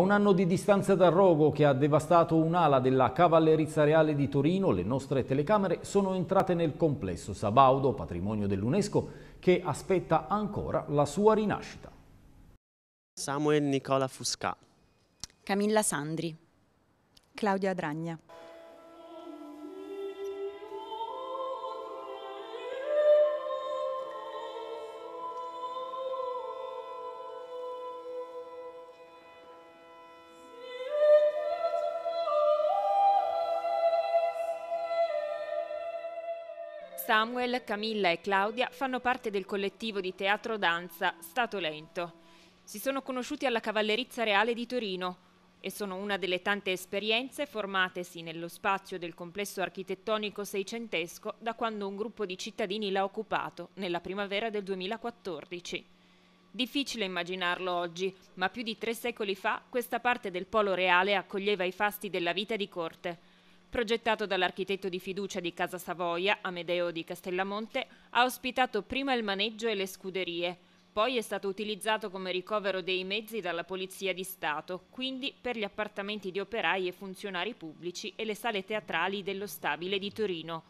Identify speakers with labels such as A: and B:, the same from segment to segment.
A: Un anno di distanza dal rogo che ha devastato un'ala della Cavallerizza Reale di Torino, le nostre telecamere sono entrate nel complesso Sabaudo, patrimonio dell'UNESCO, che aspetta ancora la sua rinascita. Samuel Nicola Fusca
B: Camilla Sandri Claudia Dragna
C: Samuel, Camilla e Claudia fanno parte del collettivo di teatro danza Stato Lento. Si sono conosciuti alla Cavallerizza Reale di Torino e sono una delle tante esperienze formatesi nello spazio del complesso architettonico seicentesco da quando un gruppo di cittadini l'ha occupato nella primavera del 2014. Difficile immaginarlo oggi, ma più di tre secoli fa questa parte del Polo Reale accoglieva i fasti della vita di corte progettato dall'architetto di fiducia di Casa Savoia, Amedeo di Castellamonte, ha ospitato prima il maneggio e le scuderie, poi è stato utilizzato come ricovero dei mezzi dalla Polizia di Stato, quindi per gli appartamenti di operai e funzionari pubblici e le sale teatrali dello stabile di Torino,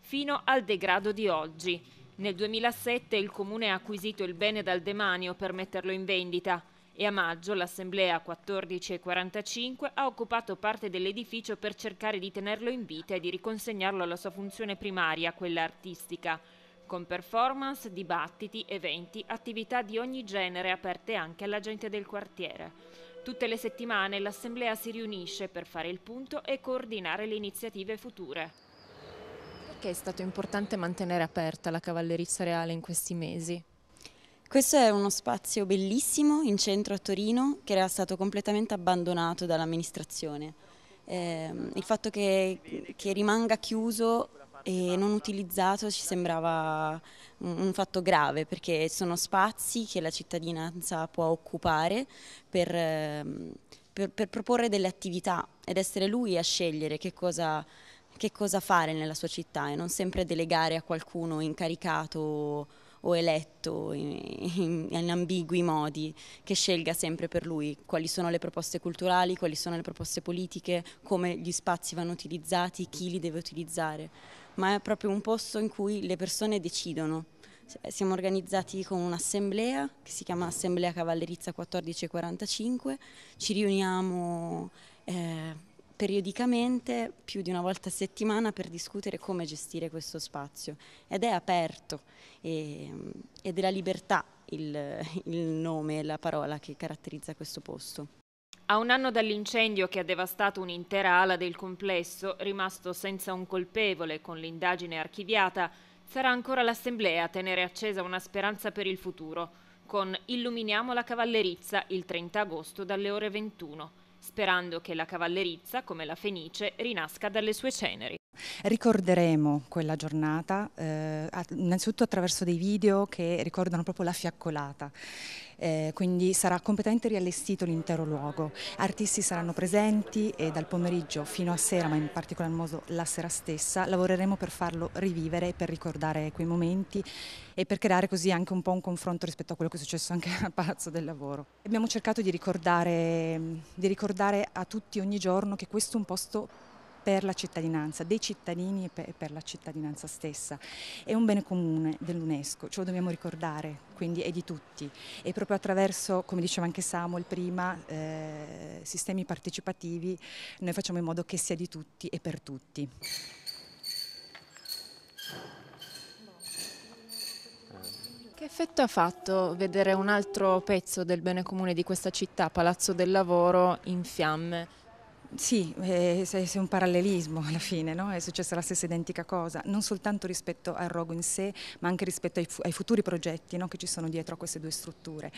C: fino al degrado di oggi. Nel 2007 il Comune ha acquisito il bene dal demanio per metterlo in vendita e a maggio l'Assemblea 14.45 ha occupato parte dell'edificio per cercare di tenerlo in vita e di riconsegnarlo alla sua funzione primaria, quella artistica, con performance, dibattiti, eventi, attività di ogni genere aperte anche alla gente del quartiere. Tutte le settimane l'Assemblea si riunisce per fare il punto e coordinare le iniziative future.
B: Perché è stato importante mantenere aperta la Cavallerizza Reale in questi mesi? Questo è uno spazio bellissimo in centro a Torino che era stato completamente abbandonato dall'amministrazione. Eh, il fatto che, che, rimanga chiuso e non utilizzato ci sembrava un, fatto grave perché sono spazi che la cittadinanza può occupare per, ehm, per, per proporre delle attività ed essere lui a scegliere che cosa che cosa fare nella sua città e non sempre delegare a qualcuno incaricato o eletto in, in, in, ambigui modi, che scelga sempre per lui quali sono le proposte culturali, quali sono le proposte politiche, come gli spazi vanno utilizzati, chi li deve utilizzare, ma è proprio un posto in cui le persone decidono. Siamo organizzati con un'assemblea che si chiama Assemblea Cavallerizza 1445, ci riuniamo eh, periodicamente, più di una volta a settimana, per discutere come gestire questo spazio. Ed è aperto e, ehm, è della libertà il, il nome e la parola che caratterizza questo posto.
C: A un anno dall'incendio che ha devastato un'intera ala del complesso, rimasto senza un colpevole con l'indagine archiviata, sarà ancora l'Assemblea a tenere accesa una speranza per il futuro, con Illuminiamo la Cavallerizza il 30 agosto dalle ore 21 sperando che la cavallerizza, come la Fenice, rinasca dalle sue ceneri.
D: Ricorderemo quella giornata eh, innanzitutto attraverso dei video che ricordano proprio la fiaccolata. Eh, quindi sarà completamente riallestito l'intero luogo. Artisti saranno presenti e dal pomeriggio fino a sera, ma in particolar modo la sera stessa, lavoreremo per farlo rivivere, per ricordare quei momenti e per creare così anche un po' un confronto rispetto a quello che è successo anche al Palazzo del Lavoro. Abbiamo cercato di ricordare, di ricordare a tutti ogni giorno che questo è un posto per la cittadinanza, dei cittadini e per, la cittadinanza stessa. È un bene comune dell'UNESCO, ce lo dobbiamo ricordare, quindi è di tutti. E proprio attraverso, come diceva anche Samuel prima, eh, sistemi partecipativi, noi facciamo in modo che sia di tutti e per tutti. Che effetto
C: ha fatto vedere un altro pezzo del bene comune di questa città, Palazzo del Lavoro,
D: in fiamme? Sì, eh, è un parallelismo alla fine, no? è successa la stessa identica cosa, non soltanto rispetto al rogo in sé, ma anche rispetto ai, ai futuri progetti no? che ci sono dietro a queste due strutture.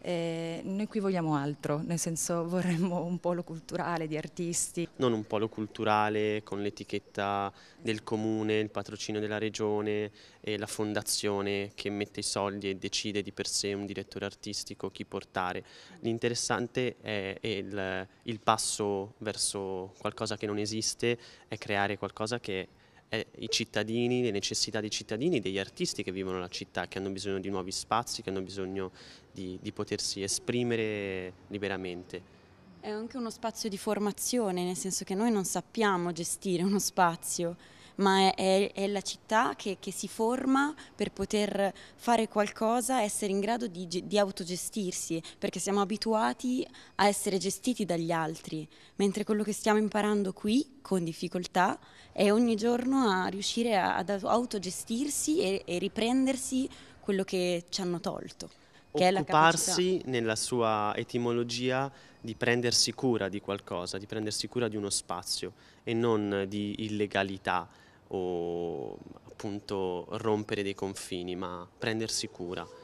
D: Eh, noi qui vogliamo altro, nel senso vorremmo un polo culturale di
A: artisti. Non un polo culturale con l'etichetta del comune, il patrocinio della regione e la fondazione che mette i soldi e decide di per sé un direttore artistico chi portare. L'interessante è il, il passo verso qualcosa che non esiste è creare qualcosa che è i cittadini, le necessità dei cittadini, degli artisti che vivono la città, che hanno bisogno di nuovi spazi, che hanno bisogno di, di potersi esprimere liberamente.
B: È anche uno spazio di formazione, nel senso che noi non sappiamo gestire uno spazio, ma è, è la città che, che, si forma per poter fare qualcosa, essere in grado di, di autogestirsi, perché siamo abituati a essere gestiti dagli altri, mentre quello che stiamo imparando qui, con difficoltà, è ogni giorno a riuscire a, ad autogestirsi e, e riprendersi quello che ci hanno tolto che occuparsi
A: nella sua etimologia di prendersi cura di qualcosa, di prendersi cura di uno spazio e non di illegalità o appunto rompere dei confini, ma prendersi cura.